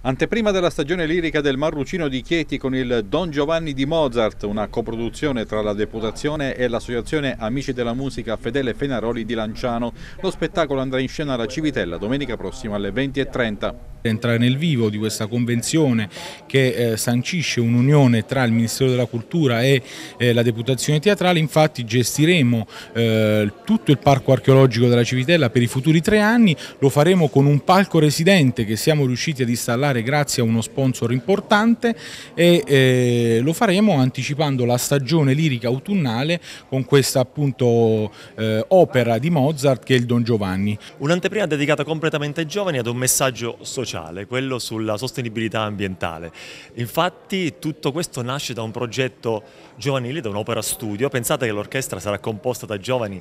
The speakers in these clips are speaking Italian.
Anteprima della stagione lirica del Marrucino di Chieti con il Don Giovanni di Mozart, una coproduzione tra la Deputazione e l'associazione Amici della Musica Fedele Fenaroli di Lanciano. Lo spettacolo andrà in scena alla Civitella domenica prossima alle 20.30 entrare nel vivo di questa convenzione che eh, sancisce un'unione tra il Ministero della Cultura e eh, la Deputazione Teatrale, infatti gestiremo eh, tutto il parco archeologico della Civitella per i futuri tre anni, lo faremo con un palco residente che siamo riusciti ad installare grazie a uno sponsor importante e eh, lo faremo anticipando la stagione lirica autunnale con questa appunto eh, opera di Mozart che è il Don Giovanni. Un'anteprima dedicata completamente ai giovani ad un messaggio sociale sociale, quello sulla sostenibilità ambientale. Infatti tutto questo nasce da un progetto giovanile, da un'opera studio. Pensate che l'orchestra sarà composta da giovani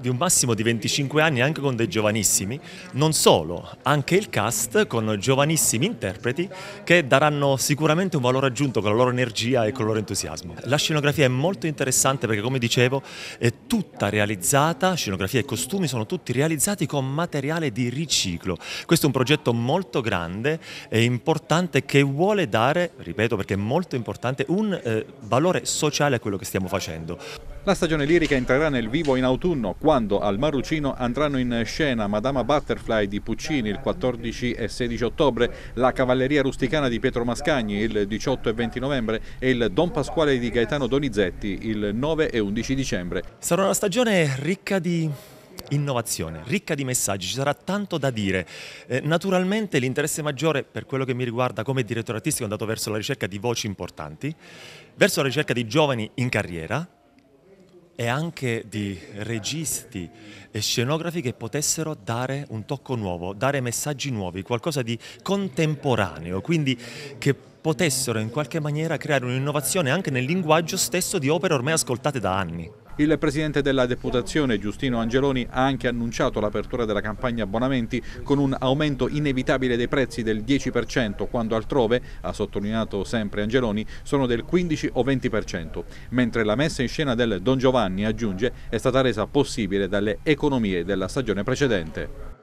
di un massimo di 25 anni anche con dei giovanissimi, non solo, anche il cast con giovanissimi interpreti che daranno sicuramente un valore aggiunto con la loro energia e con il loro entusiasmo. La scenografia è molto interessante perché come dicevo è tutta realizzata, scenografia e costumi sono tutti realizzati con materiale di riciclo. Questo è un progetto molto grande e importante che vuole dare, ripeto perché è molto importante, un eh, valore sociale a quello che stiamo facendo. La stagione lirica entrerà nel vivo in autunno, quando al Marucino andranno in scena Madama Butterfly di Puccini il 14 e 16 ottobre, la Cavalleria Rusticana di Pietro Mascagni il 18 e 20 novembre e il Don Pasquale di Gaetano Donizetti il 9 e 11 dicembre. Sarà una stagione ricca di innovazione, ricca di messaggi, ci sarà tanto da dire. Eh, naturalmente l'interesse maggiore per quello che mi riguarda come direttore artistico è andato verso la ricerca di voci importanti, verso la ricerca di giovani in carriera, e anche di registi e scenografi che potessero dare un tocco nuovo, dare messaggi nuovi, qualcosa di contemporaneo, quindi che potessero in qualche maniera creare un'innovazione anche nel linguaggio stesso di opere ormai ascoltate da anni. Il presidente della deputazione Giustino Angeloni ha anche annunciato l'apertura della campagna abbonamenti con un aumento inevitabile dei prezzi del 10% quando altrove, ha sottolineato sempre Angeloni, sono del 15 o 20%, mentre la messa in scena del Don Giovanni, aggiunge, è stata resa possibile dalle economie della stagione precedente.